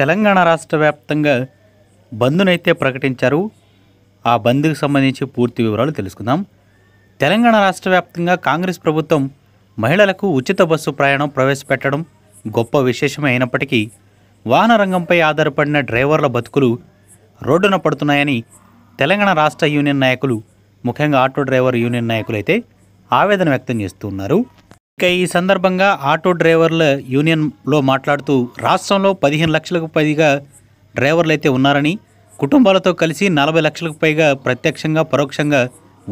తెలంగాణ రాష్ట్ర వ్యాప్తంగా బంద్నైతే ప్రకటించారు ఆ బంద్కు సంబంధించి పూర్తి వివరాలు తెలుసుకుందాం తెలంగాణ రాష్ట్ర వ్యాప్తంగా కాంగ్రెస్ ప్రభుత్వం మహిళలకు ఉచిత బస్సు ప్రయాణం ప్రవేశపెట్టడం గొప్ప విశేషమే అయినప్పటికీ వాహన రంగంపై ఆధారపడిన డ్రైవర్ల బతుకులు రోడ్డున పడుతున్నాయని తెలంగాణ రాష్ట్ర యూనియన్ నాయకులు ముఖ్యంగా ఆటో డ్రైవర్ యూనియన్ నాయకులైతే ఆవేదన వ్యక్తం చేస్తున్నారు ఇక ఈ సందర్భంగా ఆటో డ్రైవర్ల యూనియన్లో మాట్లాడుతూ రాష్ట్రంలో పదిహేను లక్షలకు పైగా డ్రైవర్లు అయితే ఉన్నారని కుటుంబాలతో కలిసి నలభై లక్షలకు పైగా ప్రత్యక్షంగా పరోక్షంగా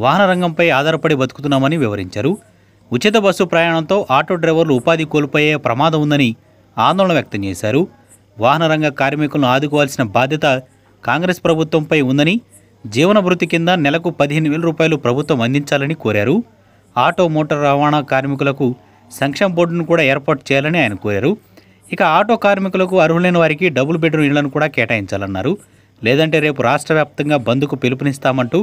వాహన రంగంపై ఆధారపడి బతుకుతున్నామని వివరించారు ఉచిత బస్సు ప్రయాణంతో ఆటో డ్రైవర్లు ఉపాధి కోల్పోయే ప్రమాదం ఉందని ఆందోళన వ్యక్తం చేశారు వాహన రంగ కార్మికులను ఆదుకోవాల్సిన బాధ్యత కాంగ్రెస్ ప్రభుత్వంపై ఉందని జీవన వృత్తి కింద నెలకు పదిహేను వేల రూపాయలు ప్రభుత్వం అందించాలని కోరారు ఆటో మోటార్ రవాణా కార్మికులకు సంక్షేమ బోర్డును కూడా ఏర్పాటు చేయాలని ఆయన కోరారు ఇక ఆటో కార్మికులకు అర్హులైన వారికి డబుల్ బెడ్రూమ్ ఇళ్లను కూడా కేటాయించాలన్నారు లేదంటే రేపు రాష్ట్ర వ్యాప్తంగా బంద్కు పిలుపునిస్తామంటూ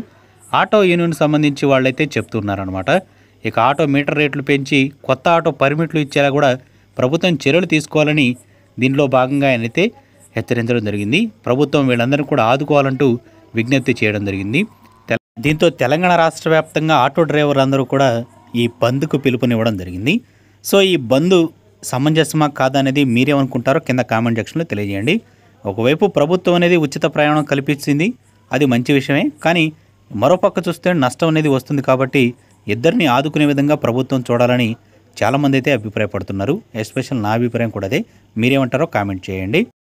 ఆటో యూనియన్ సంబంధించి వాళ్ళైతే చెప్తున్నారనమాట ఇక ఆటో మీటర్ రేట్లు పెంచి కొత్త ఆటో పర్మిట్లు ఇచ్చేలా కూడా ప్రభుత్వం చర్యలు తీసుకోవాలని దీనిలో భాగంగా ఆయనైతే హెచ్చరించడం జరిగింది ప్రభుత్వం వీళ్ళందరినీ కూడా ఆదుకోవాలంటూ విజ్ఞప్తి చేయడం జరిగింది దీంతో తెలంగాణ రాష్ట్ర వ్యాప్తంగా ఆటో అందరూ కూడా ఈ బంద్కు పిలుపునివ్వడం జరిగింది సో ఈ బంద్ సమంజసమా కాదనేది మీరేమనుకుంటారో కింద కామెంట్ సెక్షన్లో తెలియజేయండి ఒకవైపు ప్రభుత్వం అనేది ఉచిత ప్రయాణం కల్పించింది అది మంచి విషయమే కానీ మరోపక్క చూస్తే నష్టం అనేది వస్తుంది కాబట్టి ఇద్దరిని ఆదుకునే విధంగా ప్రభుత్వం చూడాలని చాలామంది అయితే అభిప్రాయపడుతున్నారు ఎస్పెషల్ నా అభిప్రాయం కూడా అదే మీరేమంటారో కామెంట్ చేయండి